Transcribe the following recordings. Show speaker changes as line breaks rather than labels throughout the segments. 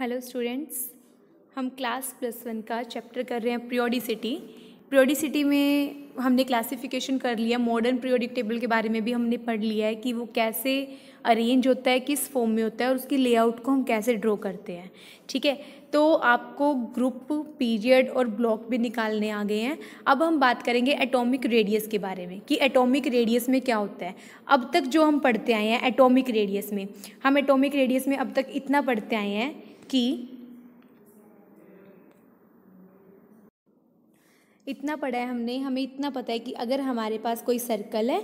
hello students हम class plus one का chapter कर रहे हैं प्रियोडिसिटी प्रियोडिसिटी में हमने क्लासिफिकेशन कर लिया मॉडर्न प्रियोडिक टेबल के बारे में भी हमने पढ़ लिया है कि वो कैसे अरेंज होता है किस फॉर्म में होता है और उसकी लेआउट को हम कैसे ड्रॉ करते हैं ठीक है तो आपको ग्रुप पीरियड और ब्लॉक भी निकालने आ गए हैं अब हम बात करेंगे एटॉमिक रेडियस के बारे में कि एटॉमिक रेडियस में क्या होता है अब तक जो हम पढ़ते आए हैं एटॉमिक रेडियस में हम एटॉमिक रेडियस में अब तक इतना पढ़ते आए हैं कि इतना पढ़ा है हमने हमें इतना पता है कि अगर हमारे पास कोई सर्कल है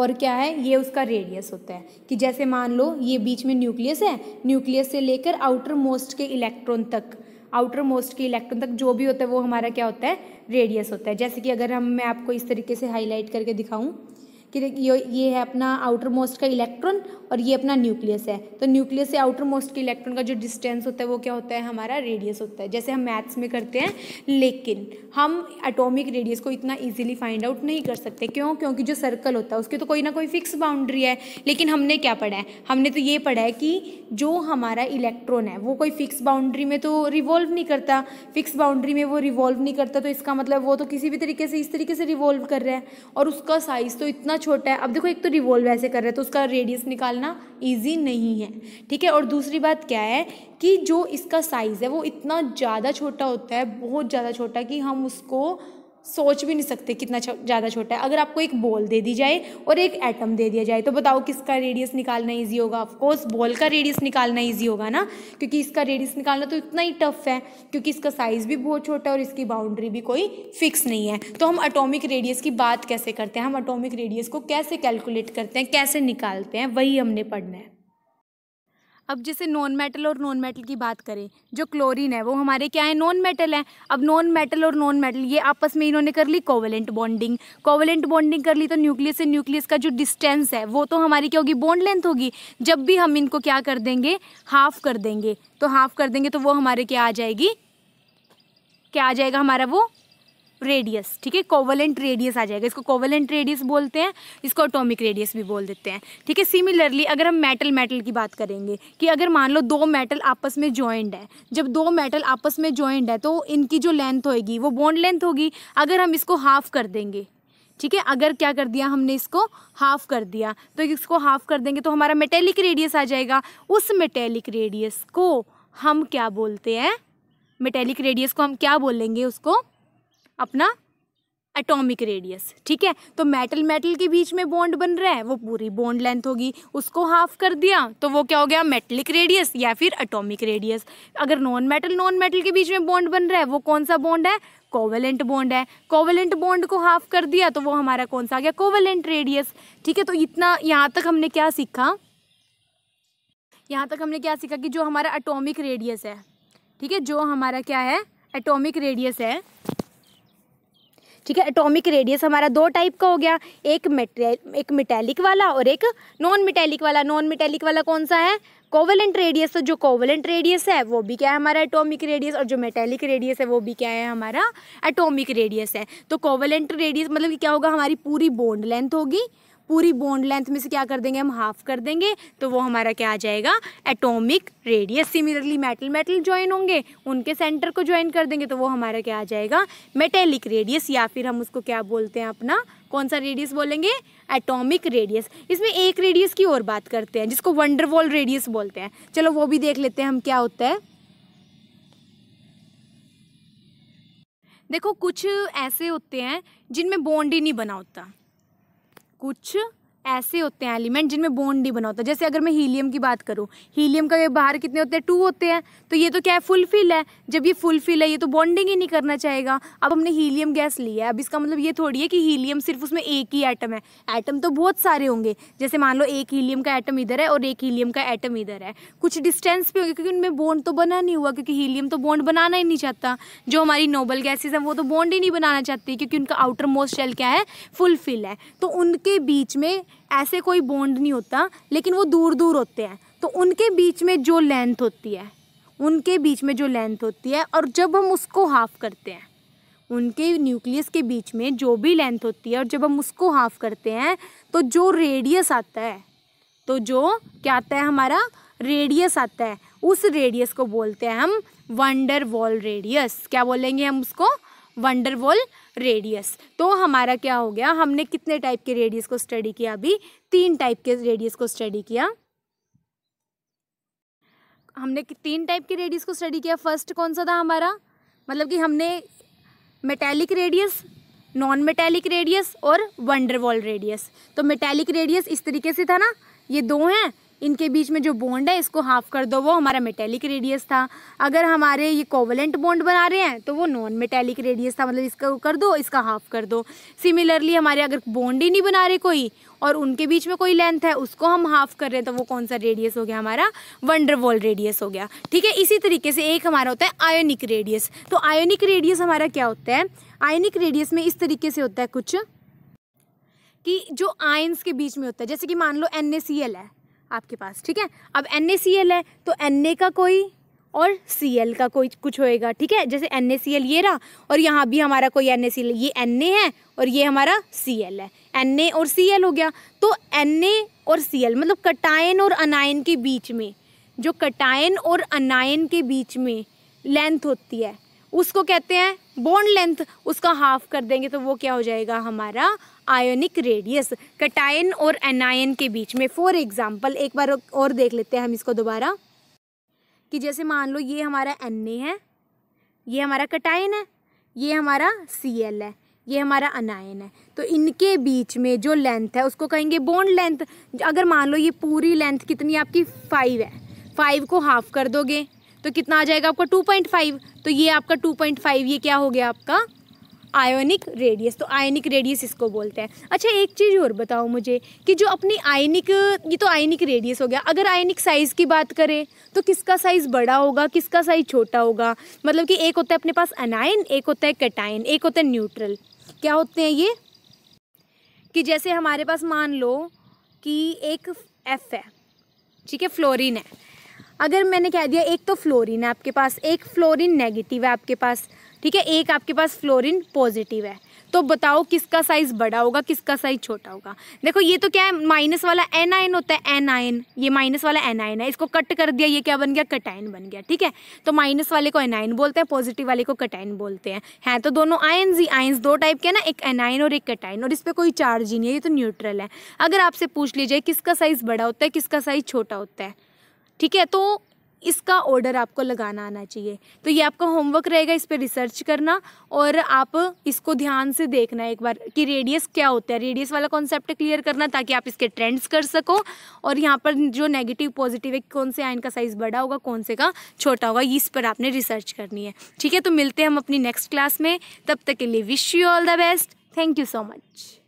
और क्या है ये उसका रेडियस होता है कि जैसे मान लो ये बीच में न्यूक्लियस है न्यूक्लियस से लेकर आउटर मोस्ट के इलेक्ट्रॉन तक आउटर मोस्ट के इलेक्ट्रॉन तक जो भी होता है वो हमारा क्या होता है रेडियस होता है जैसे कि अगर हम मैं आपको इस तरीके से हाईलाइट करके दिखाऊं कि ये है अपना आउटर मोस्ट का इलेक्ट्रॉन और ये अपना न्यूक्लियस है तो न्यूक्लियस से आउटर मोस्ट के इलेक्ट्रॉन का जो डिस्टेंस होता है वो क्या होता है हमारा रेडियस होता है जैसे हम मैथ्स में करते हैं लेकिन हम एटॉमिक रेडियस को इतना ईजिली फाइंड आउट नहीं कर सकते क्यों क्योंकि जो सर्कल होता है उसकी तो कोई ना कोई फिक्स बाउंड्री है लेकिन हमने क्या पढ़ा है हमने तो ये पढ़ा है कि जो हमारा इलेक्ट्रॉन है वो कोई फिक्स बाउंड्री में तो रिवॉल्व नहीं करता फिक्स बाउंड्री में वो रिवॉल्व नहीं करता तो इसका मतलब वो तो किसी भी तरीके से इस तरीके से रिवॉल्व कर रहा है और उसका साइज़ तो इतना छोटा है अब देखो एक तो रिवॉल्व ऐसे कर रहे हैं तो उसका रेडियस निकालना ईजी नहीं है ठीक है और दूसरी बात क्या है कि जो इसका साइज़ है वो इतना ज़्यादा छोटा होता है बहुत ज़्यादा छोटा कि हम उसको सोच भी नहीं सकते कितना ज़्यादा छोटा है अगर आपको एक बॉल दे दी जाए और एक एटम दे दिया जाए तो बताओ किसका रेडियस निकालना ईजी होगा ऑफकोर्स बॉल का रेडियस निकालना ईजी होगा ना क्योंकि इसका रेडियस निकालना तो इतना ही टफ है क्योंकि इसका साइज़ भी बहुत छोटा है और इसकी बाउंड्री भी कोई फिक्स नहीं है तो हम अटोमिक रेडियस की बात कैसे करते हैं हम अटोमिक रेडियस को कैसे कैलकुलेट करते हैं कैसे निकालते हैं वही हमने पढ़ना है अब जैसे नॉन मेटल और नॉन मेटल की बात करें जो क्लोरीन है वो हमारे क्या है नॉन मेटल है अब नॉन मेटल और नॉन मेटल ये आपस में इन्होंने कर ली कोवलेंट बॉन्डिंग कोवलेंट बॉन्डिंग कर ली तो न्यूक्लियस से न्यूक्लियस का जो डिस्टेंस है वो तो हमारी क्या होगी बॉन्ड लेंथ होगी जब भी हम इनको क्या कर देंगे हाफ कर देंगे तो हाफ कर देंगे तो वो हमारे क्या आ जाएगी क्या आ जाएगा हमारा वो रेडियस ठीक है कोवलेंट रेडियस आ जाएगा इसको कोवलेंट रेडियस बोलते हैं इसको अटोमिक रेडियस भी बोल देते हैं ठीक है सिमिलरली अगर हम मेटल मेटल की बात करेंगे कि अगर मान लो दो मेटल आपस में ज्वाइंट है जब दो मेटल आपस में ज्वाइंट है तो इनकी जो लेंथ होगी वो बॉन्ड लेंथ होगी अगर हम इसको हाफ कर देंगे ठीक है अगर क्या कर दिया हमने इसको हाफ कर दिया तो इसको हाफ कर देंगे तो हमारा मेटेलिक रेडियस आ जाएगा उस मेटेलिक रेडियस को हम क्या बोलते हैं मेटेलिक रेडियस को हम क्या बोलेंगे उसको अपना एटॉमिक रेडियस ठीक है तो मेटल मेटल के बीच में बॉन्ड बन रहा है वो पूरी बॉन्ड लेंथ होगी उसको हाफ कर दिया तो वो क्या हो गया मेटलिक रेडियस या फिर एटॉमिक रेडियस अगर नॉन मेटल नॉन मेटल के बीच में बॉन्ड बन रहा है वो कौन सा बॉन्ड है कोवेलेंट बॉन्ड है कोवेलेंट बॉन्ड को हाफ कर दिया तो वो हमारा कौन सा आ गया कोवेलेंट रेडियस ठीक है तो इतना यहाँ तक हमने क्या सीखा यहाँ तक हमने क्या सीखा कि जो हमारा अटोमिक रेडियस है ठीक है जो हमारा क्या है अटोमिक रेडियस है ठीक है एटॉमिक रेडियस हमारा दो टाइप का हो गया एक मेटे एक मेटेलिक वाला और एक नॉन मेटेलिक वाला नॉन मेटेलिक वाला कौन सा है कोवलेंट रेडियस तो जो कोवलेंट रेडियस है वो भी क्या है हमारा एटॉमिक रेडियस और जो मेटेलिक रेडियस है वो भी क्या है हमारा एटॉमिक रेडियस है तो कोवलेंट रेडियस मतलब क्या होगा हमारी पूरी बोंड लेंथ होगी पूरी बॉन्ड लेंथ में से क्या कर देंगे हम हाफ कर देंगे तो वो हमारा क्या आ जाएगा atomic radius similarly metal metal join होंगे उनके सेंटर को ज्वाइन कर देंगे तो वो हमारा क्या आ जाएगा मेटेलिक रेडियस या फिर हम उसको क्या बोलते हैं अपना कौन सा रेडियस बोलेंगे एटॉमिक रेडियस इसमें एक रेडियस की और बात करते हैं जिसको वंडरवॉल रेडियस बोलते हैं चलो वो भी देख लेते हैं हम क्या होता है देखो कुछ ऐसे होते हैं जिनमें बॉन्ड ही नहीं बना होता कुछ ऐसे होते हैं एलिमेंट जिनमें बॉन्ड ही बना होता है जैसे अगर मैं हीलियम की बात करूँ हीलियम का बाहर कितने होते हैं टू होते हैं तो ये तो क्या है फुलफिल है जब ये फुलफिल है ये तो बॉन्डिंग ही नहीं करना चाहेगा अब हमने हीलियम गैस लिया है अब इसका मतलब ये थोड़ी है कि हीलियम सिर्फ उसमें एक ही एटम है एटम तो बहुत सारे होंगे जैसे मान लो एक हीलियम का एटम इधर है और एक हीलियम का एटम इधर है कुछ डिस्टेंस पे होंगे क्योंकि उनमें बॉन्ड तो बना नहीं हुआ क्योंकि हीलियम तो बॉन्ड बनाना ही नहीं चाहता जो हमारी नोबल गैसेज हैं वो तो बॉन्ड ही नहीं बनाना चाहती क्योंकि उनका आउटर मोस्ट शेल क्या है फुलफिल है तो उनके बीच में ऐसे कोई बॉन्ड नहीं होता लेकिन वो दूर दूर होते हैं तो उनके बीच में जो लेंथ होती है उनके बीच में जो लेंथ होती है और जब हम उसको हाफ करते हैं उनके न्यूक्लियस के बीच में जो भी लेंथ होती है और जब हम उसको हाफ करते हैं तो जो रेडियस आता है तो जो क्या आता है हमारा रेडियस आता है उस रेडियस को बोलते हैं हम वंडर वॉल रेडियस क्या बोलेंगे हम उसको वंडरवॉल रेडियस तो हमारा क्या हो गया हमने कितने टाइप के रेडियस को स्टडी किया अभी तीन टाइप के रेडियस को स्टडी किया हमने तीन टाइप के रेडियस को स्टडी किया फर्स्ट कौन सा था हमारा मतलब कि हमने metallic radius non metallic radius और वंडरवॉल रेडियस तो मेटेलिक रेडियस इस तरीके से था ना ये दो हैं इनके बीच में जो बॉन्ड है इसको हाफ कर दो वो हमारा मेटेलिक रेडियस था अगर हमारे ये कोवलेंट बॉन्ड बना रहे हैं तो वो नॉन मेटेलिक रेडियस था मतलब इसका कर दो इसका हाफ कर दो सिमिलरली हमारे अगर बॉन्ड ही नहीं बना रहे कोई और उनके बीच में कोई लेंथ है उसको हम हाफ कर रहे हैं तो वो कौन सा रेडियस हो गया हमारा वंडरवॉल रेडियस हो गया ठीक है इसी तरीके से एक हमारा होता है आयोनिक रेडियस तो आयोनिक रेडियस हमारा क्या होता है आयोनिक रेडियस में इस तरीके से होता है कुछ कि जो आयंस के बीच में होता है जैसे कि मान लो एन है आपके पास ठीक है अब एन ए सी एल है तो एन ए का कोई और सी एल का कोई कुछ होएगा ठीक है जैसे एन ए सी एल ये रहा और यहाँ भी हमारा कोई एन ए सी एल ये एन ए है और ये हमारा सी एल है एन ए और सी एल हो गया तो एन ए और सी एल मतलब कटायन और अनायन के बीच में जो कटायन और अनायन के बीच में लेंथ होती है उसको कहते हैं बोन लेंथ उसका हाफ कर देंगे तो वो क्या हो जाएगा हमारा आयोनिक रेडियस कटायन और एनायन के बीच में फॉर एग्जाम्पल एक बार और देख लेते हैं हम इसको दोबारा कि जैसे मान लो ये हमारा एन है ये हमारा कटायन है ये हमारा सी एल है ये हमारा अनायन है तो इनके बीच में जो लेंथ है उसको कहेंगे बोन लेंथ अगर मान लो ये पूरी लेंथ कितनी आपकी फाइव है फाइव को हाफ कर दोगे तो कितना आ जाएगा आपका टू पॉइंट फाइव तो ये आपका टू पॉइंट फाइव ये क्या हो गया आपका आयोनिक रेडियस तो आयोनिक रेडियस इसको बोलते हैं अच्छा एक चीज़ और बताओ मुझे कि जो अपनी आयनिक ये तो आयनिक रेडियस हो गया अगर आयनिक साइज़ की बात करें तो किसका साइज़ बड़ा होगा किसका साइज़ छोटा होगा मतलब कि एक होता है अपने पास अनायन एक होता है कटायन एक होता है न्यूट्रल क्या होते हैं ये कि जैसे हमारे पास मान लो कि एक एफ़ है ठीक है फ्लोरिन है अगर मैंने कह दिया एक तो फ्लोरिन है आपके पास एक फ्लोरिन नेगेटिव है आपके पास ठीक है एक आपके पास फ्लोरिन पॉजिटिव है तो बताओ किसका साइज़ बड़ा होगा किसका साइज़ छोटा होगा देखो ये तो क्या है माइनस वाला एन आइन होता है एन आइन ये माइनस वाला एन आइन है इसको कट कर दिया ये क्या बन गया कटाइन बन गया ठीक है तो माइनस वाले को एन आइन बोलते हैं पॉजिटिव वाले को कटाइन बोलते हैं है तो दोनों आयन ही आयन दो टाइप के ना एक एन आइन और एक कटाइन और इस पर कोई चार्ज ही नहीं है ये तो न्यूट्रल है अगर आपसे पूछ लीजिए किसका साइज़ बड़ा होता है किसका साइज़ छोटा होता है ठीक है तो इसका ऑर्डर आपको लगाना आना चाहिए तो ये आपका होमवर्क रहेगा इस पर रिसर्च करना और आप इसको ध्यान से देखना एक बार कि रेडियस क्या होता है रेडियस वाला कॉन्सेप्ट क्लियर करना ताकि आप इसके ट्रेंड्स कर सको और यहाँ पर जो नेगेटिव पॉजिटिव है कौन से आयन का साइज़ बड़ा होगा कौन से का छोटा होगा इस पर आपने रिसर्च करनी है ठीक है तो मिलते हैं हम अपनी नेक्स्ट क्लास में तब तक के लिए wish you all the best thank you so much